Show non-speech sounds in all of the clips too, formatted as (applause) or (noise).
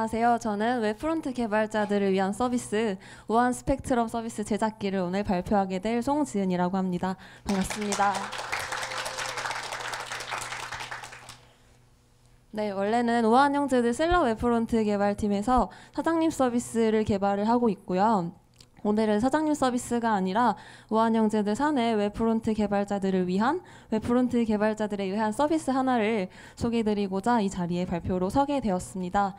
안녕하세요. 저는 웹프론트 개발자들을 위한 서비스 우한 스펙트럼 서비스 제작기를 오늘 발표하게 될 송지은이라고 합니다. 반갑습니다. 네, 원래는 우한 형제들 셀러 웹프론트 개발팀에서 사장님 서비스를 개발을 하고 있고요. 오늘은 사장님 서비스가 아니라 우한 형제들 사내 웹프론트 개발자들을 위한 웹프론트 개발자들에 의한 서비스 하나를 소개드리고자 이 자리에 발표로 서게 되었습니다.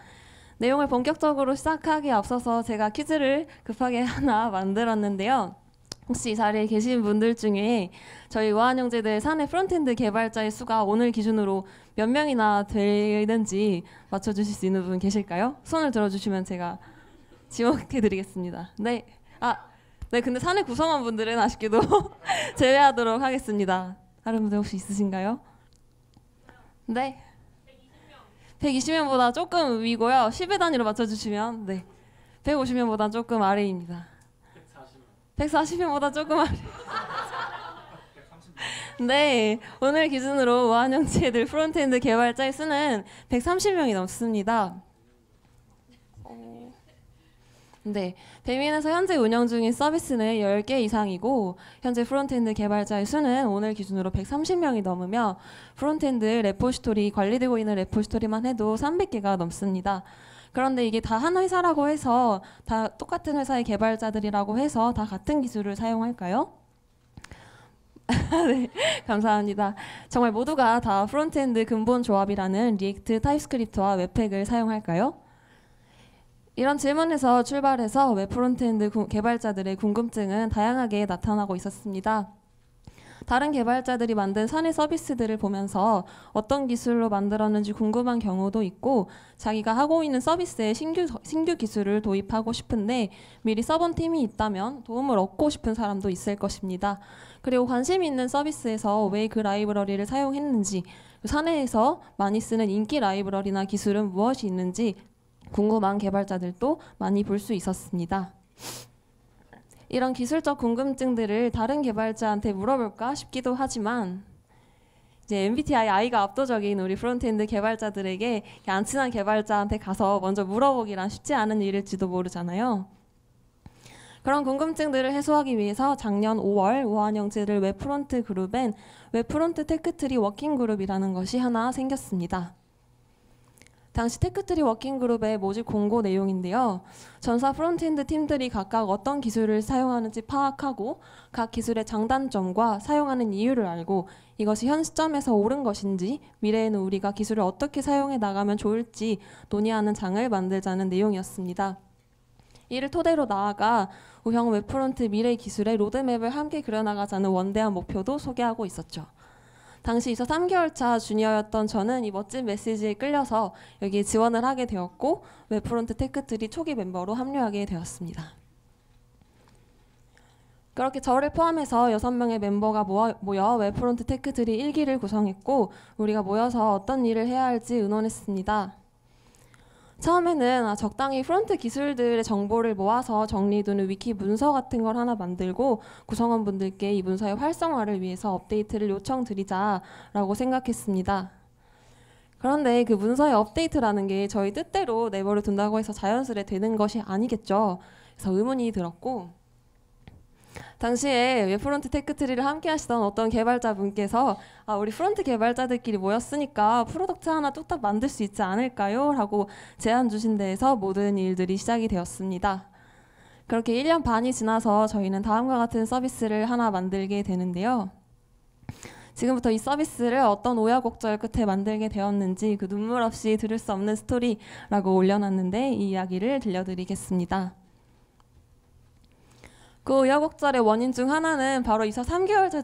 내용을 본격적으로 시작하기에 앞서서 제가 퀴즈를 급하게 (laughs) 하나 만들었는데요. 혹시 이 자리에 계신 분들 중에 저희 우한형제대 사내 프론트엔드 개발자의 수가 오늘 기준으로 몇 명이나 되는지 맞춰주실 수 있는 분 계실까요? 손을 들어주시면 제가 지목해드리겠습니다. 네, 아, 네, 근데 사내 구성원 분들은 아쉽게도 (laughs) 제외하도록 하겠습니다. 다른 분들 혹시 있으신가요? 네. 120명보다 조금 위고요. 10의 단위로 맞춰주시면 네. 150명보다 조금 아래입니다. 140명. 140명보다 조금 아래. (laughs) 네, 오늘 기준으로 우한형제들 프론트엔드 개발자에 수는 130명이 넘습니다. 네, 데미안에서 현재 운영 중인 서비스는 10개 이상이고 현재 프론트엔드 개발자의 수는 오늘 기준으로 130명이 넘으며 프론트엔드 레포시토리 관리되고 있는 레포시토리만 해도 300개가 넘습니다. 그런데 이게 다 한 회사라고 해서 다 똑같은 회사의 개발자들이라고 해서 다 같은 기술을 사용할까요? (laughs) 네, 감사합니다. 정말 모두가 다 프론트엔드 근본 조합이라는 리액트 타입스크립트와 웹팩을 사용할까요? 이런 질문에서 출발해서 웹 프론트엔드 개발자들의 궁금증은 다양하게 나타나고 있었습니다. 다른 개발자들이 만든 사내 서비스들을 보면서 어떤 기술로 만들었는지 궁금한 경우도 있고 자기가 하고 있는 서비스에 신규, 신규 기술을 도입하고 싶은데 미리 써본 팀이 있다면 도움을 얻고 싶은 사람도 있을 것입니다. 그리고 관심 있는 서비스에서 왜 그 라이브러리를 사용했는지 그 사내에서 많이 쓰는 인기 라이브러리나 기술은 무엇이 있는지 궁금한 개발자들도 많이 볼 수 있었습니다. 이런 기술적 궁금증들을 다른 개발자한테 물어볼까 싶기도 하지만 이제 MBTI I가 압도적인 우리 프론트엔드 개발자들에게 안 친한 개발자한테 가서 먼저 물어보기란 쉽지 않은 일일지도 모르잖아요. 그런 궁금증들을 해소하기 위해서 작년 5월 우한영제를 웹프론트 그룹엔 웹프론트 테크트리 워킹그룹이라는 것이 하나 생겼습니다. 당시 테크트리 워킹그룹의 모집 공고 내용인데요. 전사 프론트엔드 팀들이 각각 어떤 기술을 사용하는지 파악하고 각 기술의 장단점과 사용하는 이유를 알고 이것이 현 시점에서 옳은 것인지 미래에는 우리가 기술을 어떻게 사용해 나가면 좋을지 논의하는 장을 만들자는 내용이었습니다. 이를 토대로 나아가 우형 웹프론트 미래 기술의 로드맵을 함께 그려나가자는 원대한 목표도 소개하고 있었죠. 당시 2차 3개월 차 주니어였던 저는 이 멋진 메시지에 끌려서 여기에 지원을 하게 되었고 웹프론트 테크트리 초기 멤버로 합류하게 되었습니다. 그렇게 저를 포함해서 6명의 멤버가 모여 웹프론트 테크들이 일기를 구성했고 우리가 모여서 어떤 일을 해야 할지 의논했습니다. 처음에는 아, 적당히 프론트 기술들의 정보를 모아서 정리 해두는 위키 문서 같은 걸 하나 만들고 구성원분들께 이 문서의 활성화를 위해서 업데이트를 요청드리자라고 생각했습니다. 그런데 그 문서의 업데이트라는 게 저희 뜻대로 내버려 둔다고 해서 자연스레 되는 것이 아니겠죠. 그래서 의문이 들었고 당시에 웹프론트 테크트리를 함께 하시던 어떤 개발자분께서 아, 우리 프론트 개발자들끼리 모였으니까 프로덕트 하나 뚝딱 만들 수 있지 않을까요? 라고 제안 주신 데에서 모든 일들이 시작이 되었습니다. 그렇게 1년 반이 지나서 저희는 다음과 같은 서비스를 하나 만들게 되는데요. 지금부터 이 서비스를 어떤 오야곡절 끝에 만들게 되었는지 그 눈물 없이 들을 수 없는 스토리라고 올려놨는데 이 이야기를 들려드리겠습니다. 그야아곡절의 원인 중 하나는 바로 이사 3개월, 차,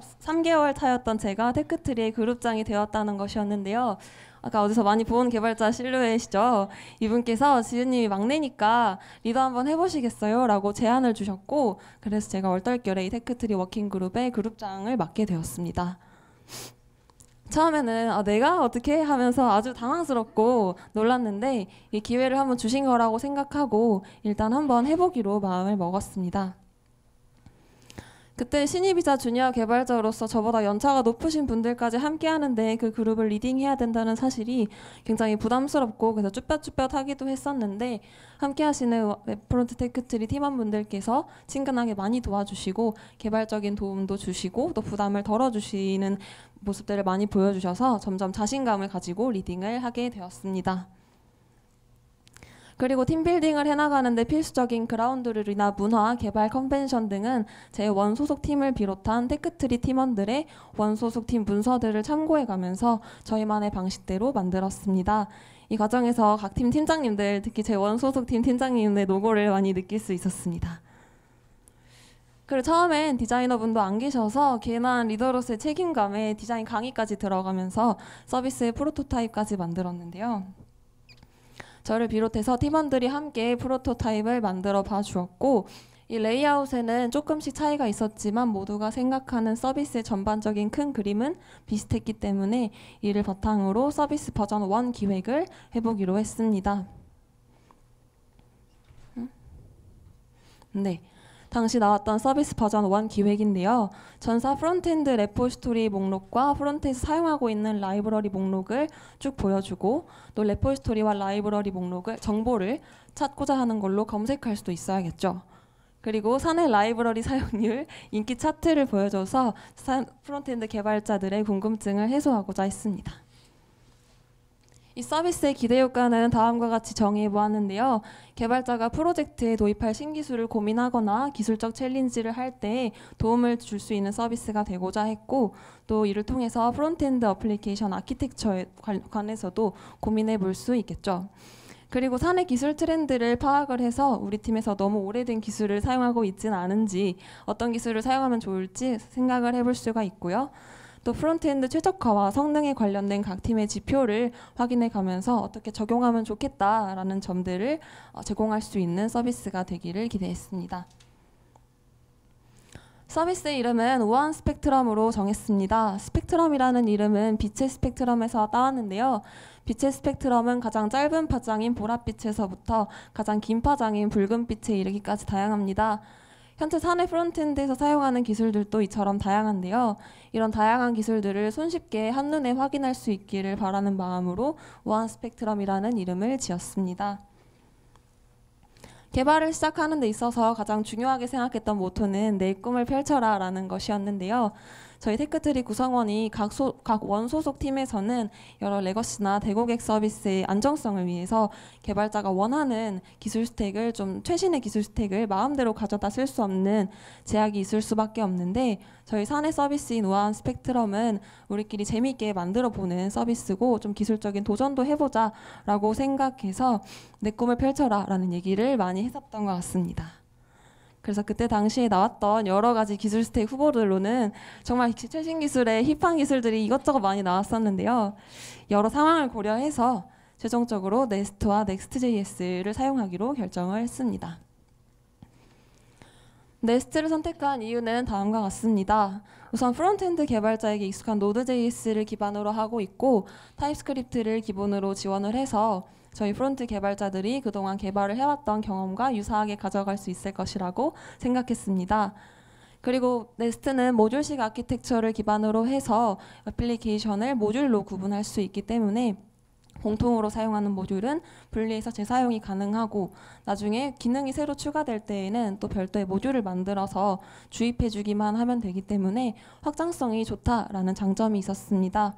3개월 차였던 제가 테크트리의 그룹장이 되었다는 것이었는데요. 아까 어디서 많이 본 개발자 실루엣이죠. 이분께서 지은님이 막내니까 리더 한번 해보시겠어요? 라고 제안을 주셨고 그래서 제가 얼떨결에 이 테크트리 워킹그룹의 그룹장을 맡게 되었습니다. 처음에는 아, 내가 어떻게 하면서 아주 당황스럽고 놀랐는데 이 기회를 한번 주신 거라고 생각하고 일단 한번 해보기로 마음을 먹었습니다. 그때 신입이자 주니어 개발자로서 저보다 연차가 높으신 분들까지 함께 하는데 그 그룹을 리딩해야 된다는 사실이 굉장히 부담스럽고 그래서 쭈뼛쭈뼛 하기도 했었는데 함께 하시는 웹프론트 네, 테크트리 팀원분들께서 친근하게 많이 도와주시고 개발적인 도움도 주시고 또 부담을 덜어주시는 모습들을 많이 보여주셔서 점점 자신감을 가지고 리딩을 하게 되었습니다. 그리고 팀빌딩을 해나가는데 필수적인 그라운드룰이나 문화, 개발 컨벤션 등은 제원 소속 팀을 비롯한 테크트리 팀원들의 원 소속 팀 문서들을 참고해가면서 저희만의 방식대로 만들었습니다. 이 과정에서 각 팀 팀장님들, 특히 제원 소속 팀 팀장님의 노고를 많이 느낄 수 있었습니다. 그리고 처음엔 디자이너분도 안 계셔서 괜한 리더로서의 책임감에 디자인 강의까지 들어가면서 서비스의 프로토타입까지 만들었는데요. 저를 비롯해서 팀원들이 함께 프로토타입을 만들어 봐 주었고 이 레이아웃에는 조금씩 차이가 있었지만 모두가 생각하는 서비스의 전반적인 큰 그림은 비슷했기 때문에 이를 바탕으로 서비스 버전 1 기획을 해보기로 했습니다. 음? 네. 당시 나왔던 서비스 버전 1 기획인데요. 전사 프론트엔드 레포스토리 목록과 프론트에서 사용하고 있는 라이브러리 목록을 쭉 보여주고 또 레포스토리와 라이브러리 목록을 정보를 찾고자 하는 걸로 검색할 수도 있어야겠죠. 그리고 사내 라이브러리 사용률, 인기 차트를 보여줘서 프론트엔드 개발자들의 궁금증을 해소하고자 했습니다. 이 서비스의 기대 효과는 다음과 같이 정의해 보았는데요. 개발자가 프로젝트에 도입할 신기술을 고민하거나 기술적 챌린지를 할 때 도움을 줄 수 있는 서비스가 되고자 했고 또 이를 통해서 프론트엔드 어플리케이션 아키텍처에 관해서도 고민해 볼 수 있겠죠. 그리고 사내 기술 트렌드를 파악을 해서 우리 팀에서 너무 오래된 기술을 사용하고 있지 않은지 어떤 기술을 사용하면 좋을지 생각을 해볼 수가 있고요. 또 프론트엔드 최적화와 성능에 관련된 각 팀의 지표를 확인해 가면서 어떻게 적용하면 좋겠다라는 점들을 어, 제공할 수 있는 서비스가 되기를 기대했습니다. 서비스의 이름은 우한 스펙트럼으로 정했습니다. 스펙트럼이라는 이름은 빛의 스펙트럼에서 따왔는데요. 빛의 스펙트럼은 가장 짧은 파장인 보랏빛에서부터 가장 긴 파장인 붉은빛에 이르기까지 다양합니다. 현재 사내 프론트엔드에서 사용하는 기술들도 이처럼 다양한데요. 이런 다양한 기술들을 손쉽게 한눈에 확인할 수 있기를 바라는 마음으로 우한 스펙트럼이라는 이름을 지었습니다. 개발을 시작하는 데 있어서 가장 중요하게 생각했던 모토는 내 꿈을 펼쳐라 라는 것이었는데요. 저희 테크트리 구성원이 각, 소, 각 원소속 팀에서는 여러 레거시나 대고객 서비스의 안정성을 위해서 개발자가 원하는 기술 스택을 좀 최신의 기술 스택을 마음대로 가져다 쓸 수 없는 제약이 있을 수밖에 없는데 저희 사내 서비스인 우아한 스펙트럼은 우리끼리 재미있게 만들어 보는 서비스고 좀 기술적인 도전도 해보자 라고 생각해서 내 꿈을 펼쳐라 라는 얘기를 많이 했었던 것 같습니다. 그래서 그때 당시에 나왔던 여러 가지 기술 스택 후보들로는 정말 최신 기술의 힙한 기술들이 이것저것 많이 나왔었는데요. 여러 상황을 고려해서 최종적으로 네스트와 넥스트.js를 사용하기로 결정을 했습니다. 네스트를 선택한 이유는 다음과 같습니다. 우선 프론트엔드 개발자에게 익숙한 노드.js를 기반으로 하고 있고 타입스크립트를 기본으로 지원을 해서 저희 프론트 개발자들이 그동안 개발을 해왔던 경험과 유사하게 가져갈 수 있을 것이라고 생각했습니다. 그리고 네스트는 모듈식 아키텍처를 기반으로 해서 애플리케이션을 모듈로 구분할 수 있기 때문에 공통으로 사용하는 모듈은 분리해서 재사용이 가능하고 나중에 기능이 새로 추가될 때에는 또 별도의 모듈을 만들어서 주입해 주기만 하면 되기 때문에 확장성이 좋다라는 장점이 있었습니다.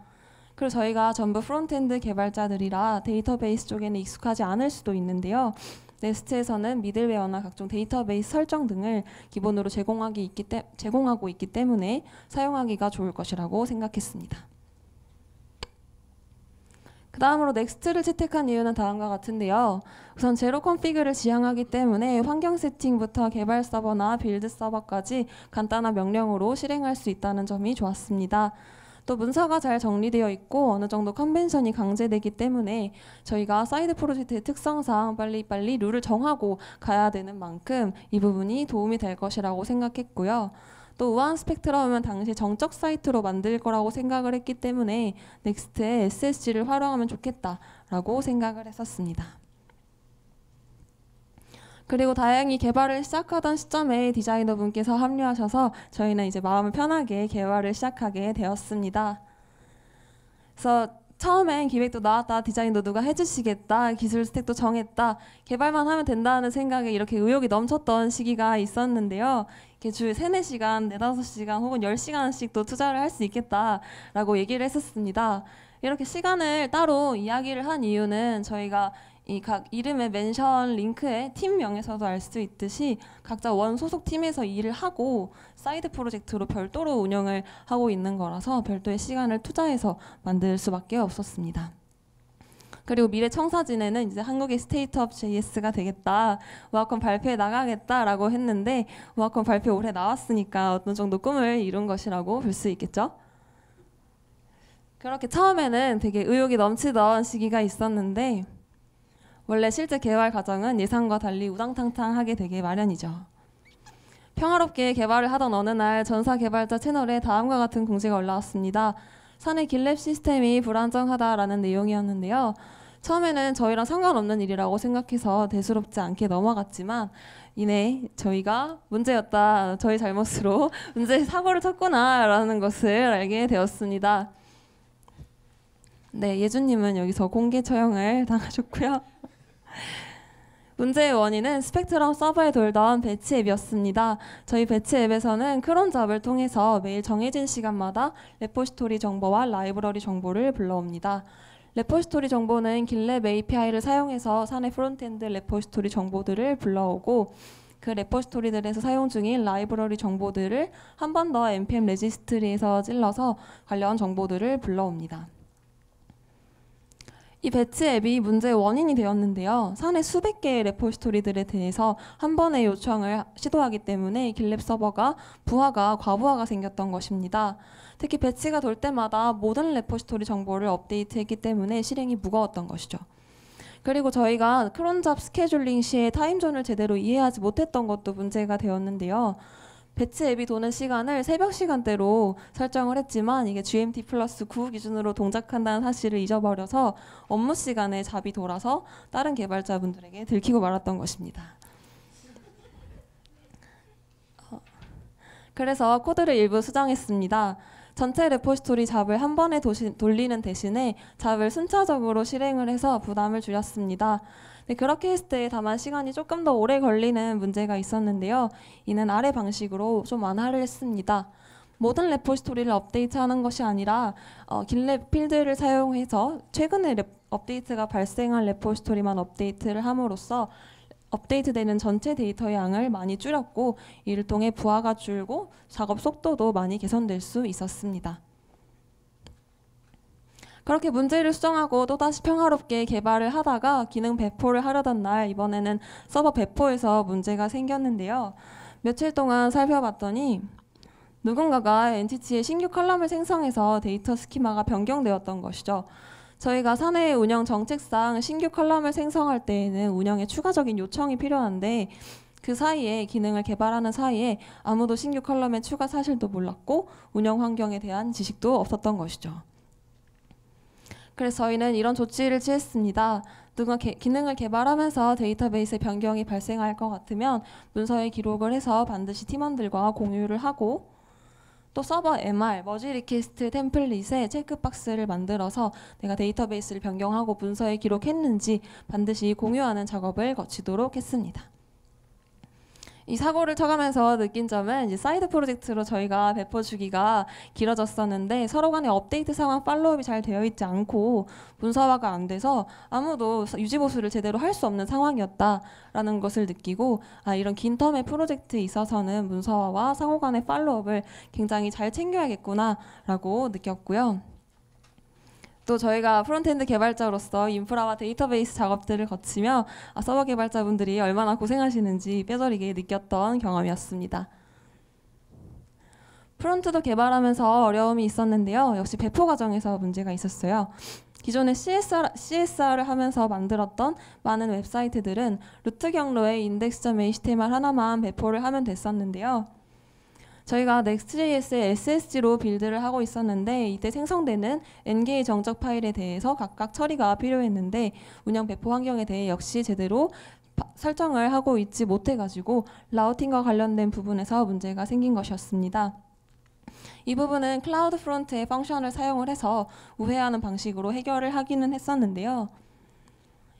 그리고 저희가 전부 프론트엔드 개발자들이라 데이터베이스 쪽에는 익숙하지 않을 수도 있는데요. 네스트에서는 미들웨어나 각종 데이터베이스 설정 등을 기본으로 제공하기 있기 때, 제공하고 있기 때문에 사용하기가 좋을 것이라고 생각했습니다. 그 다음으로 넥스트를 채택한 이유는 다음과 같은데요. 우선 제로 컨피그를 지향하기 때문에 환경 세팅부터 개발 서버나 빌드 서버까지 간단한 명령으로 실행할 수 있다는 점이 좋았습니다. 또 문서가 잘 정리되어 있고 어느 정도 컨벤션이 강제되기 때문에 저희가 사이드 프로젝트의 특성상 빨리빨리 룰을 정하고 가야 되는 만큼 이 부분이 도움이 될 것이라고 생각했고요. 또 우한 스펙트럼은 당시 정적 사이트로 만들 거라고 생각을 했기 때문에 넥스트에 SSG를 활용하면 좋겠다라고 생각을 했었습니다. 그리고 다행히 개발을 시작하던 시점에 디자이너 분께서 합류하셔서 저희는 이제 마음을 편하게 개발을 시작하게 되었습니다. 그래서 처음엔 기획도 나왔다, 디자인도 누가 해주시겠다, 기술 스택도 정했다, 개발만 하면 된다는 생각에 이렇게 의욕이 넘쳤던 시기가 있었는데요. 이렇게 주 3, 4시간, 4, 5시간 혹은 10시간씩 또 투자를 할 수 있겠다라고 얘기를 했었습니다. 이렇게 시간을 따로 이야기를 한 이유는 저희가 이각 이름의 멘션 링크의 팀명에서도 알 수 있듯이 각자 원 소속 팀에서 일을 하고 사이드 프로젝트로 별도로 운영을 하고 있는 거라서 별도의 시간을 투자해서 만들 수밖에 없었습니다. 그리고 미래 청사진에는 이제 한국의 스테이트업 JS가 되겠다. 우아콘 발표에 나가겠다라고 했는데 우아콘 발표 올해 나왔으니까 어느 정도 꿈을 이룬 것이라고 볼 수 있겠죠. 그렇게 처음에는 되게 의욕이 넘치던 시기가 있었는데 원래 실제 개발 과정은 예상과 달리 우당탕탕하게 되기 마련이죠. 평화롭게 개발을 하던 어느 날 전사 개발자 채널에 다음과 같은 공지가 올라왔습니다. 산의 길랩 시스템이 불안정하다라는 내용이었는데요. 처음에는 저희랑 상관없는 일이라고 생각해서 대수롭지 않게 넘어갔지만 이내 저희가 문제였다 저희 잘못으로 (laughs) 문제 사고를 쳤구나라는 것을 알게 되었습니다. 네 예준님은 여기서 공개 처형을 (laughs) 당하셨고요. (laughs) 문제의 원인은 스펙트럼 서버에 돌던 배치 앱이었습니다. 저희 배치 앱에서는 크론 잡을 통해서 매일 정해진 시간마다 레포시토리 정보와 라이브러리 정보를 불러옵니다. 레포시토리 정보는 길랩 API를 사용해서 사내 프론트엔드 레포시토리 정보들을 불러오고 그 레포시토리들에서 사용 중인 라이브러리 정보들을 한 번 더 npm 레지스트리에서 찔러서 관련 정보들을 불러옵니다. 이배치 앱이 문제의 원인이 되었는데요. 산의 수백 개의 레포지토리들에 대해서 한 번의 요청을 시도하기 때문에 길랩 서버가 부하가 과부하가 생겼던 것입니다. 특히 배치가 돌 때마다 모든 레포지토리 정보를 업데이트했기 때문에 실행이 무거웠던 것이죠. 그리고 저희가 크론잡 스케줄링 시에 타임존을 제대로 이해하지 못했던 것도 문제가 되었는데요. 배치 앱이 도는 시간을 새벽 시간대로 설정을 했지만 이게 GMT 플러스 9 기준으로 동작한다는 사실을 잊어버려서 업무 시간에 잡이 돌아서 다른 개발자분들에게 들키고 말았던 것입니다. 어, 그래서 코드를 일부 수정했습니다. 전체 레포시토리 잡을 한 번에 도시, 돌리는 대신에 잡을 순차적으로 실행을 해서 부담을 줄였습니다. 네, 그렇게 했을 때 다만 시간이 조금 더 오래 걸리는 문제가 있었는데요. 이는 아래 방식으로 좀 완화를 했습니다. 모든 레포지토리를 업데이트하는 것이 아니라 어, 길랩 필드를 사용해서 최근에 랩, 업데이트가 발생한 레포지토리만 업데이트를 함으로써 업데이트되는 전체 데이터 양을 많이 줄였고 이를 통해 부하가 줄고 작업 속도도 많이 개선될 수 있었습니다. 그렇게 문제를 수정하고 또다시 평화롭게 개발을 하다가 기능 배포를 하려던 날 이번에는 서버 배포에서 문제가 생겼는데요. 며칠 동안 살펴봤더니 누군가가 엔티티의 신규 칼럼을 생성해서 데이터 스키마가 변경되었던 것이죠. 저희가 사내 운영 정책상 신규 칼럼을 생성할 때에는 운영에 추가적인 요청이 필요한데 그 사이에 기능을 개발하는 사이에 아무도 신규 칼럼의 추가 사실도 몰랐고 운영 환경에 대한 지식도 없었던 것이죠. 그래서 저희는 이런 조치를 취했습니다. 누가 개, 기능을 개발하면서 데이터베이스의 변경이 발생할 것 같으면 문서에 기록을 해서 반드시 팀원들과 공유를 하고 또 서버 MR, 머지 리퀘스트 템플릿에 체크박스를 만들어서 내가 데이터베이스를 변경하고 문서에 기록했는지 반드시 공유하는 작업을 거치도록 했습니다. 이 사고를 쳐가면서 느낀 점은 이제 사이드 프로젝트로 저희가 배포 주기가 길어졌었는데 서로 간의 업데이트 상황 팔로업이 잘 되어 있지 않고 분사화가 안 돼서 아무도 유지보수를 제대로 할 수 없는 상황이었다라는 것을 느끼고 아 이런 긴 텀의 프로젝트에 있어서는 문서화와 상호 간의 팔로업을 굉장히 잘 챙겨야겠구나라고 느꼈고요. 또 저희가 프론트엔드 개발자로서 인프라와 데이터베이스 작업들을 거치며 아, 서버 개발자분들이 얼마나 고생하시는지 뼈저리게 느꼈던 경험이었습니다. 프론트도 개발하면서 어려움이 있었는데요. 역시 배포 과정에서 문제가 있었어요. 기존에 CSR, CSR을 하면서 만들었던 많은 웹사이트들은 루트 경로에 인덱스.html 하나만 배포를 하면 됐었는데요. 저희가 Next.js의 SSG로 빌드를 하고 있었는데 이때 생성되는 NG의 정적 파일에 대해서 각각 처리가 필요했는데 운영 배포 환경에 대해 역시 제대로 설정을 하고 있지 못해가지고 라우팅과 관련된 부분에서 문제가 생긴 것이었습니다. 이 부분은 클라우드 프론트의 펑션을 사용을 해서 우회하는 방식으로 해결을 하기는 했었는데요.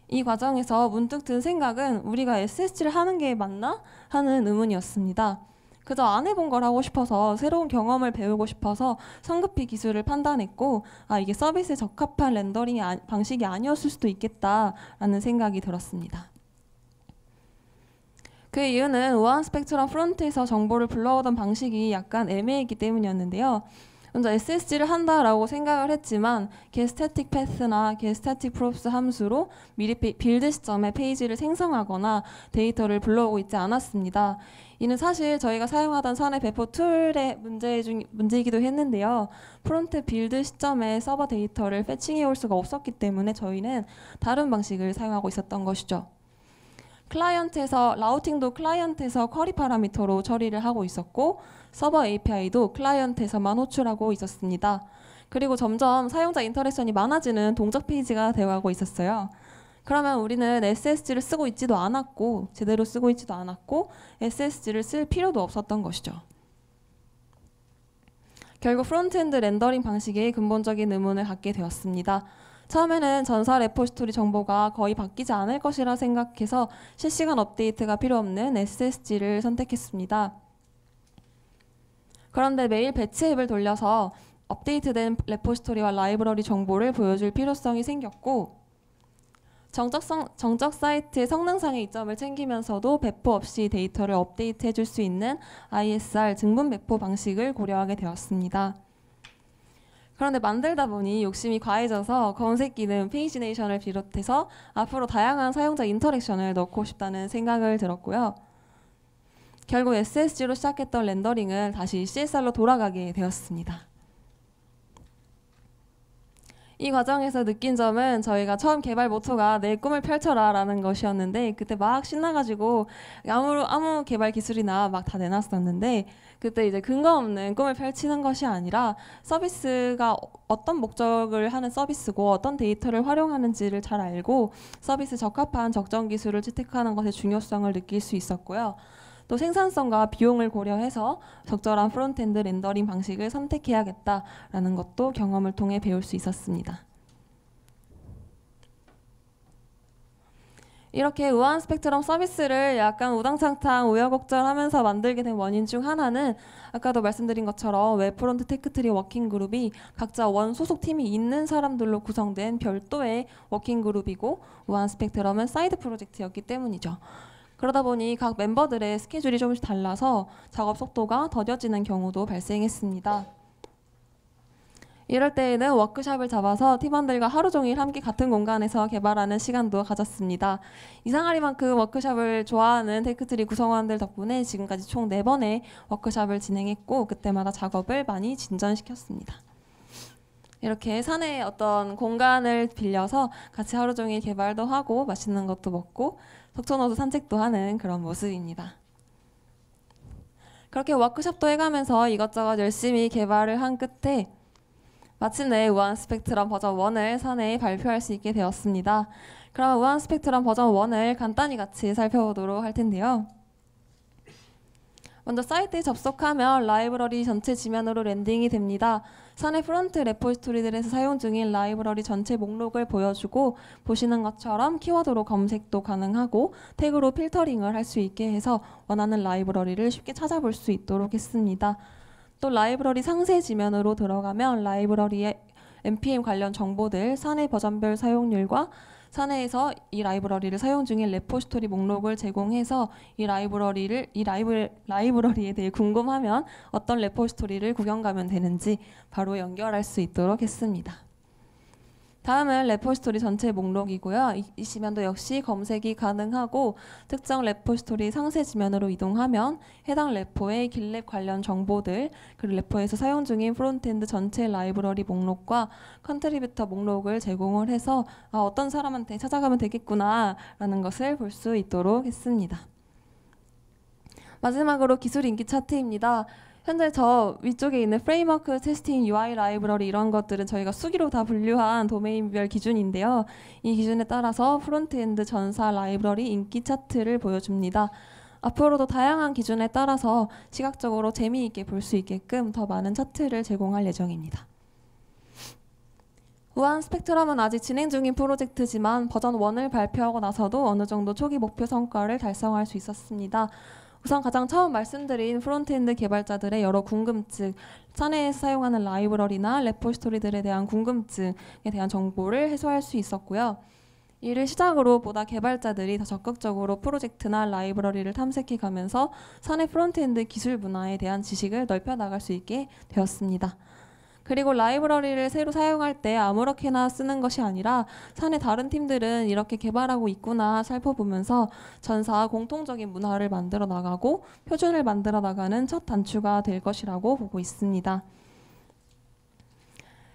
이 과정에서 문득 든 생각은 우리가 SSG를 하는 게 맞나? 하는 의문이었습니다. 그저 안 해본 걸 하고 싶어서 새로운 경험을 배우고 싶어서 성급히 기술을 판단했고 아 이게 서비스에 적합한 렌더링 아, 방식이 아니었을 수도 있겠다라는 생각이 들었습니다. 그 이유는 우한 스펙트럼 프론트에서 정보를 불러오던 방식이 약간 애매했기 때문이었는데요. 먼저 SSG를 한다라고 생각을 했지만 게스테틱 패스나 게스테틱 프롭스 함수로 미리 빌드 시점에 페이지를 생성하거나 데이터를 불러오고 있지 않았습니다. 이는 사실 저희가 사용하던 선의 배포 툴의 문제 중, 문제이기도 했는데요. 프론트 빌드 시점에 서버 데이터를 패칭해 올 수가 없었기 때문에 저희는 다른 방식을 사용하고 있었던 것이죠. 클라이언트에서 라우팅도 클라이언트에서 쿼리 파라미터로 처리를 하고 있었고 서버 API도 클라이언트에서만 호출하고 있었습니다. 그리고 점점 사용자 인터랙션이 많아지는 동적 페이지가 되어가고 있었어요. 그러면 우리는 SSG를 쓰고 있지도 않았고 제대로 쓰고 있지도 않았고 SSG를 쓸 필요도 없었던 것이죠. 결국 프론트엔드 렌더링 방식의 근본적인 의문을 갖게 되었습니다. 처음에는 전사 레포시토리 정보가 거의 바뀌지 않을 것이라 생각해서 실시간 업데이트가 필요 없는 SSG를 선택했습니다. 그런데 매일 배치 앱을 돌려서 업데이트된 레포시토리와 라이브러리 정보를 보여줄 필요성이 생겼고 정적성, 정적 사이트의 성능상의 이점을 챙기면서도 배포 없이 데이터를 업데이트해 줄 수 있는 ISR 증분 배포 방식을 고려하게 되었습니다. 그런데 만들다 보니 욕심이 과해져서 검색 기능 페이지네이션을 비롯해서 앞으로 다양한 사용자 인터랙션을 넣고 싶다는 생각을 들었고요. 결국 SSG로 시작했던 렌더링을 다시 CSR로 돌아가게 되었습니다. 이 과정에서 느낀 점은 저희가 처음 개발 모토가 내 꿈을 펼쳐라라는 것이었는데 그때 막 신나가지고 아무 아무 개발 기술이나 막 다 내놨었는데 그때 이제 근거 없는 꿈을 펼치는 것이 아니라 서비스가 어떤 목적을 하는 서비스고 어떤 데이터를 활용하는지를 잘 알고 서비스 적합한 적정 기술을 채택하는 것의 중요성을 느낄 수 있었고요. 또 생산성과 비용을 고려해서 적절한 프론트엔드 렌더링 방식을 선택해야겠다라는 것도 경험을 통해 배울 수 있었습니다. 이렇게 우한 스펙트럼 서비스를 약간 우당창탕 우여곡절하면서 만들게 된 원인 중 하나는 아까도 말씀드린 것처럼 웹프론트 테크트리 워킹그룹이 각자 원 소속 팀이 있는 사람들로 구성된 별도의 워킹그룹이고 우한 스펙트럼은 사이드 프로젝트였기 때문이죠. 그러다 보니 각 멤버들의 스케줄이 조금씩 달라서 작업 속도가 더뎌지는 경우도 발생했습니다. 이럴 때에는 워크샵을 잡아서 팀원들과 하루 종일 함께 같은 공간에서 개발하는 시간도 가졌습니다. 이상하리만큼 워크샵을 좋아하는 테크트리 구성원들 덕분에 지금까지 총 4번의 워크샵을 진행했고 그때마다 작업을 많이 진전시켰습니다. 이렇게 산에 어떤 공간을 빌려서 같이 하루 종일 개발도 하고 맛있는 것도 먹고 석촌호수 산책도 하는 그런 모습입니다. 그렇게 워크숍도 해가면서 이것저것 열심히 개발을 한 끝에 마침내 우한 스펙트럼 버전 1을 산에 발표할 수 있게 되었습니다. 그럼 우한 스펙트럼 버전 1을 간단히 같이 살펴보도록 할 텐데요. 먼저 사이트에 접속하면 라이브러리 전체 지면으로 랜딩이 됩니다. 산의 프론트 레포지토리들에서 사용 중인 라이브러리 전체 목록을 보여주고 보시는 것처럼 키워드로 검색도 가능하고 태그로 필터링을 할 수 있게 해서 원하는 라이브러리를 쉽게 찾아볼 수 있도록 했습니다. 또 라이브러리 상세 지면으로 들어가면 라이브러리의 npm 관련 정보들, 산의 버전별 사용률과 사내에서 이 라이브러리를 사용 중인 레포시토리 목록을 제공해서 이 라이브러리를 이 라이브, 라이브러리에 대해 궁금하면 어떤 레포시토리를 구경 가면 되는지 바로 연결할 수 있도록 했습니다. 다음은 레포스토리 전체 목록이고요. 이, 지면도 역시 검색이 가능하고 특정 레포스토리 상세 지면으로 이동하면 해당 레포의 길랩 관련 정보들 그리고 레포에서 사용 중인 프론트엔드 전체 라이브러리 목록과 컨트리뷰터 목록을 제공을 해서 아, 어떤 사람한테 찾아가면 되겠구나 라는 것을 볼 수 있도록 했습니다. 마지막으로 기술 인기 차트입니다. 현재 저 위쪽에 있는 프레임워크 테스팅 UI 라이브러리 이런 것들은 저희가 수기로 다 분류한 도메인별 기준인데요. 이 기준에 따라서 프론트엔드 전사 라이브러리 인기 차트를 보여줍니다. 앞으로도 다양한 기준에 따라서 시각적으로 재미있게 볼 수 있게끔 더 많은 차트를 제공할 예정입니다. 우한 스펙트럼은 아직 진행 중인 프로젝트지만 버전 1을 발표하고 나서도 어느 정도 초기 목표 성과를 달성할 수 있었습니다. 우선 가장 처음 말씀드린 프론트엔드 개발자들의 여러 궁금증, 사내에서 사용하는 라이브러리나 레포스토리들에 대한 궁금증에 대한 정보를 해소할 수 있었고요. 이를 시작으로 보다 개발자들이 더 적극적으로 프로젝트나 라이브러리를 탐색해 가면서 사내 프론트엔드 기술 문화에 대한 지식을 넓혀 나갈 수 있게 되었습니다. 그리고 라이브러리를 새로 사용할 때 아무렇게나 쓰는 것이 아니라 산의 다른 팀들은 이렇게 개발하고 있구나 살펴보면서 전사 공통적인 문화를 만들어 나가고 표준을 만들어 나가는 첫 단추가 될 것이라고 보고 있습니다.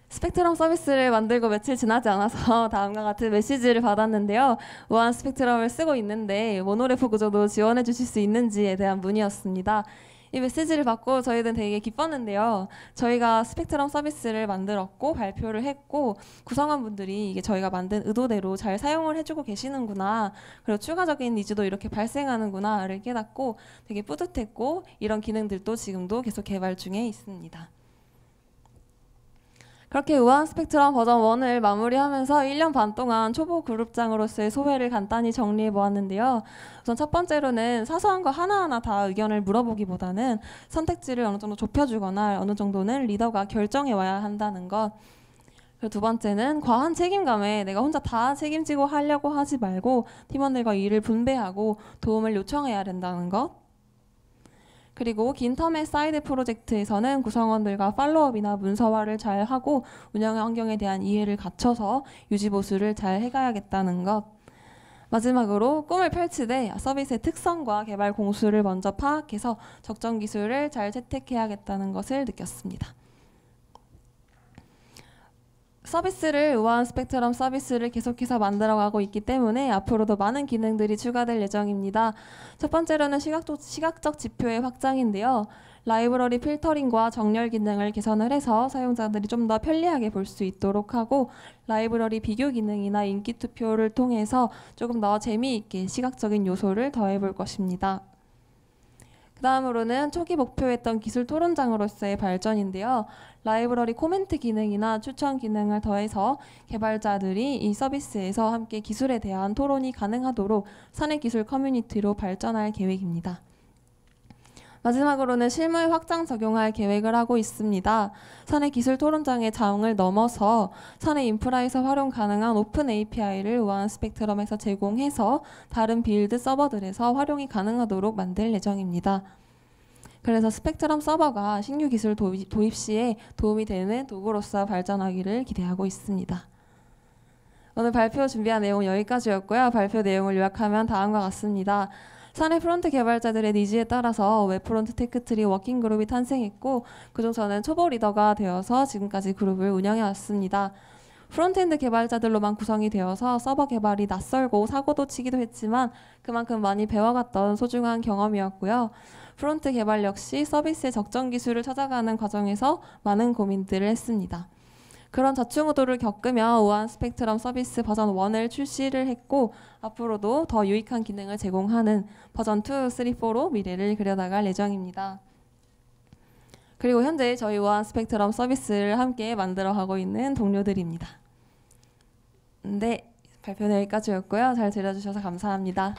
스펙트럼 서비스를 만들고 며칠 지나지 않아서 (laughs) 다음과 같은 메시지를 받았는데요. 우한 스펙트럼을 쓰고 있는데 모노레프 구조도 지원해 주실 수 있는지에 대한 문의였습니다. 이 메시지를 받고 저희는 되게 기뻤는데요. 저희가 스펙트럼 서비스를 만들었고 발표를 했고 구성원분들이 이게 저희가 만든 의도대로 잘 사용을 해주고 계시는구나 그리고 추가적인 니즈도 이렇게 발생하는구나를 깨닫고 되게 뿌듯했고 이런 기능들도 지금도 계속 개발 중에 있습니다. 그렇게 우한 스펙트럼 버전 1을 마무리하면서 1년 반 동안 초보 그룹장으로서의 소회를 간단히 정리해 보았는데요. 우선 첫 번째로는 사소한 거 하나하나 다 의견을 물어보기보다는 선택지를 어느 정도 좁혀주거나 어느 정도는 리더가 결정해 와야 한다는 것. 그리고 두 번째는 과한 책임감에 내가 혼자 다 책임지고 하려고 하지 말고 팀원들과 일을 분배하고 도움을 요청해야 된다는 것. 그리고 긴 텀의 사이드 프로젝트에서는 구성원들과 팔로업이나 문서화를 잘 하고 운영 환경에 대한 이해를 갖춰서 유지 보수를 잘 해가야겠다는 것. 마지막으로 꿈을 펼치되 서비스의 특성과 개발 공수를 먼저 파악해서 적정 기술을 잘 채택해야겠다는 것을 느꼈습니다. 서비스를 우아한 스펙트럼 서비스를 계속해서 만들어가고 있기 때문에 앞으로도 많은 기능들이 추가될 예정입니다. 첫 번째로는 시각적, 시각적 지표의 확장인데요. 라이브러리 필터링과 정렬 기능을 개선을 해서 사용자들이 좀 더 편리하게 볼 수 있도록 하고 라이브러리 비교 기능이나 인기 투표를 통해서 조금 더 재미있게 시각적인 요소를 더해볼 것입니다. 그 다음으로는 초기 목표했던 기술 토론장으로서의 발전인데요. 라이브러리 코멘트 기능이나 추천 기능을 더해서 개발자들이 이 서비스에서 함께 기술에 대한 토론이 가능하도록 사내 기술 커뮤니티로 발전할 계획입니다. 마지막으로는 실물 확장 적용할 계획을 하고 있습니다. 사내 기술 토론장의 자웅을 넘어서 사내 인프라에서 활용 가능한 오픈 API를 우한 스펙트럼에서 제공해서 다른 빌드 서버들에서 활용이 가능하도록 만들 예정입니다. 그래서 스펙트럼 서버가 신규 기술 도입, 시에 도움이 되는 도구로서 발전하기를 기대하고 있습니다. 오늘 발표 준비한 내용 여기까지였고요. 발표 내용을 요약하면 다음과 같습니다. 사내 프론트 개발자들의 니즈에 따라서 웹프론트 테크트리 워킹그룹이 탄생했고 그중 저는 초보 리더가 되어서 지금까지 그룹을 운영해 왔습니다. 프론트엔드 개발자들로만 구성이 되어서 서버 개발이 낯설고 사고도 치기도 했지만 그만큼 많이 배워갔던 소중한 경험이었고요. 프론트 개발 역시 서비스의 적정 기술을 찾아가는 과정에서 많은 고민들을 했습니다. 그런 자충우도를 겪으며 우한 스펙트럼 서비스 버전 1을 출시를 했고 앞으로도 더 유익한 기능을 제공하는 버전 2, 3, 4로 미래를 그려나갈 예정입니다. 그리고 현재 저희 우한 스펙트럼 서비스를 함께 만들어가고 있는 동료들입니다. 네, 발표는 여기까지였고요. 잘 들어주셔서 감사합니다.